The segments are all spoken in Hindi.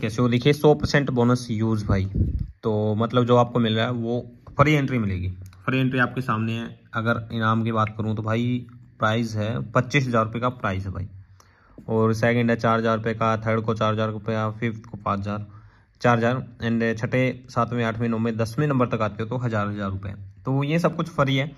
कैसे हो देखिए सौ परसेंट बोनस यूज़ भाई तो मतलब जो आपको मिल रहा है वो फ्री एंट्री मिलेगी फ्री एंट्री आपके सामने है अगर इनाम की बात करूँ तो भाई प्राइस है पच्चीस हज़ार रुपये का प्राइस है भाई और सेकंड है चार हज़ार रुपये का थर्ड को चार हज़ार रुपये फिफ्थ को पाँच हज़ार चार हज़ार एंड छठे सातवें आठवें नौवें दसवें नंबर तक आते हो तो हज़ार हज़ार रुपये तो ये सब कुछ फ्री है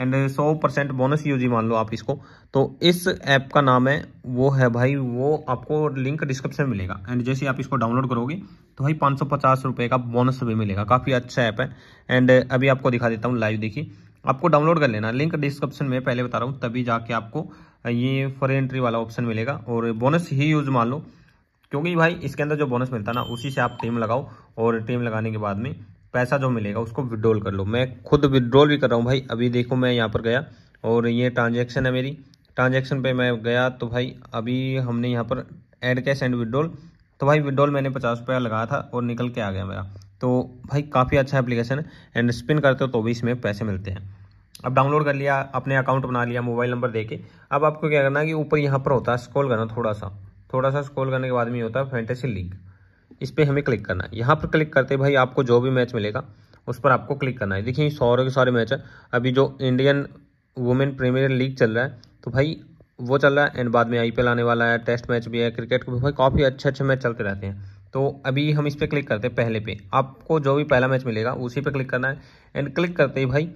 एंड सौ परसेंट बोनस यूजी मान लो आप इसको तो इस ऐप का नाम है वो है भाई वो आपको लिंक डिस्क्रिप्शन में मिलेगा एंड जैसे आप इसको डाउनलोड करोगे तो भाई पाँच सौ पचास रुपये का बोनस भी मिलेगा काफ़ी अच्छा ऐप है एंड अभी आपको दिखा देता हूँ लाइव देखिए आपको डाउनलोड कर लेना लिंक डिस्क्रिप्शन में पहले बता रहा हूँ तभी जाके आपको ये फॉर एंट्री वाला ऑप्शन मिलेगा और बोनस ही यूज मान लो क्योंकि भाई इसके अंदर जो बोनस मिलता है ना उसी से आप टीम लगाओ और टीम लगाने के बाद में पैसा जो मिलेगा उसको विड्रॉल कर लो मैं खुद विड्रॉल भी कर रहा हूँ भाई अभी देखो मैं यहाँ पर गया और ये ट्रांजेक्शन है मेरी ट्रांजेक्शन पे मैं गया तो भाई अभी हमने यहाँ पर एड कैश एंड विड्रॉल तो भाई विड्रॉल मैंने पचास रुपया लगाया था और निकल के आ गया मेरा तो भाई काफ़ी अच्छा एप्लीकेशन है एंड स्पिन करते हो तो भी इसमें पैसे मिलते हैं अब डाउनलोड कर लिया अपने अकाउंट बना लिया मोबाइल नंबर देके अब आपको क्या करना है कि ऊपर यहाँ पर होता है स्क्रॉल करना थोड़ा सा थोड़ा सा स्कॉल करने के बाद में होता है फैंटेसी लीग इस पर हमें क्लिक करना है यहाँ पर क्लिक करते भाई आपको जो भी मैच मिलेगा उस पर आपको क्लिक करना है देखिए सौरों के सारे मैच है अभी जो इंडियन वुमेन प्रीमियर लीग चल रहा है तो भाई वो चल रहा है एंड बाद में आई आने वाला है टेस्ट मैच भी है क्रिकेट को भी भाई काफ़ी अच्छे अच्छे मैच चलते रहते हैं तो अभी हम इस पर क्लिक करते हैं पहले पे आपको जो भी पहला मैच मिलेगा उसी पर क्लिक करना है एंड क्लिक करते ही भाई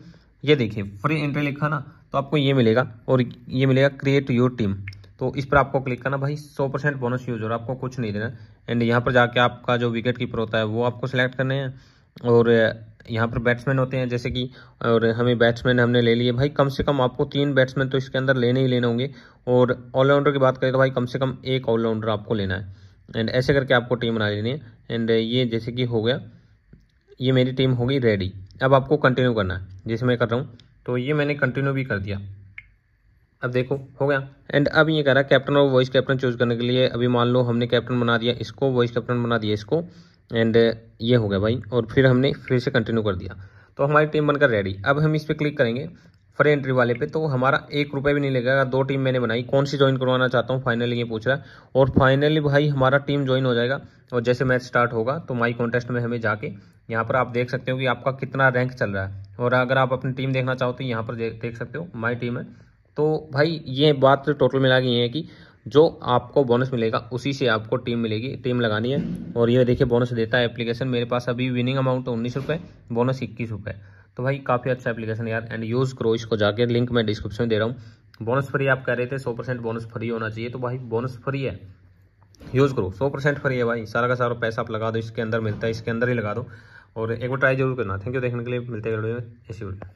ये देखिए फ्री एंट्री लिखा ना तो आपको ये मिलेगा और ये मिलेगा क्रिएट योर टीम तो इस पर आपको क्लिक करना भाई सौ परसेंट बोनस यूज हो रहा है आपको कुछ नहीं देना एंड यहाँ पर जाके आपका जो विकेट कीपर होता है वो आपको सिलेक्ट करने हैं और यहाँ पर बैट्समैन होते हैं जैसे कि और हमें बैट्समैन हमने ले लिए भाई कम से कम आपको तीन बैट्समैन तो इसके अंदर लेने ही लेने होंगे और ऑलराउंडर की बात करें तो भाई कम से कम एक ऑलराउंडर आपको लेना है एंड ऐसे करके आपको टीम बना लेनी है एंड ये जैसे कि हो गया ये मेरी टीम होगी रेडी अब आपको कंटिन्यू करना है जैसे मैं कर रहा हूँ तो ये मैंने कंटिन्यू भी कर दिया अब देखो हो गया एंड अब ये कह रहा है कैप्टन और वॉइस कैप्टन चूज करने के लिए अभी मान लो हमने कैप्टन बना दिया इसको वॉइस कैप्टन बना दिया इसको एंड ये हो गया भाई और फिर हमने फिर से कंटिन्यू कर दिया तो हमारी टीम बनकर रेडी अब हम इस पर क्लिक करेंगे फ्री एंट्री वाले पे तो हमारा एक रुपये भी नहीं लगेगा दो टीम मैंने बनाई कौन सी ज्वाइन करवाना चाहता हूँ फाइनली ये पूछ रहा है और फाइनली भाई हमारा टीम ज्वाइन हो जाएगा और जैसे मैच स्टार्ट होगा तो माई कॉन्टेस्ट में हमें जाके यहाँ पर आप देख सकते हो कि आपका कितना रैंक चल रहा है और अगर आप अपनी टीम देखना चाहो तो यहाँ पर देख सकते हो माई टीम है तो भाई ये बात टोटल तो मिला के ये है कि जो आपको बोनस मिलेगा उसी से आपको टीम मिलेगी टीम लगानी है और ये देखिए बोनस देता है एप्लीकेशन मेरे पास अभी विनिंग अमाउंट उन्नीस रुपये बोनस इक्कीस रुपये तो भाई काफ़ी अच्छा एप्लीकेशन यार एंड यूज़ करो इसको जाके लिंक मैं डिस्क्रिप्शन में दे रहा हूँ बोनस फ्री आप कह रहे थे सौ परसेंट बोनस फ्री होना चाहिए तो भाई बोनस फ्री है यूज़ करो सौ परसेंट फ्री है भाई सारा का सारा पैसा आप लगा दो इसके अंदर मिलता है इसके अंदर ही लगा दो और एक बार ट्राई जरूर करना थैंक यू देखने के लिए मिलते हैं ऐसी वीडियो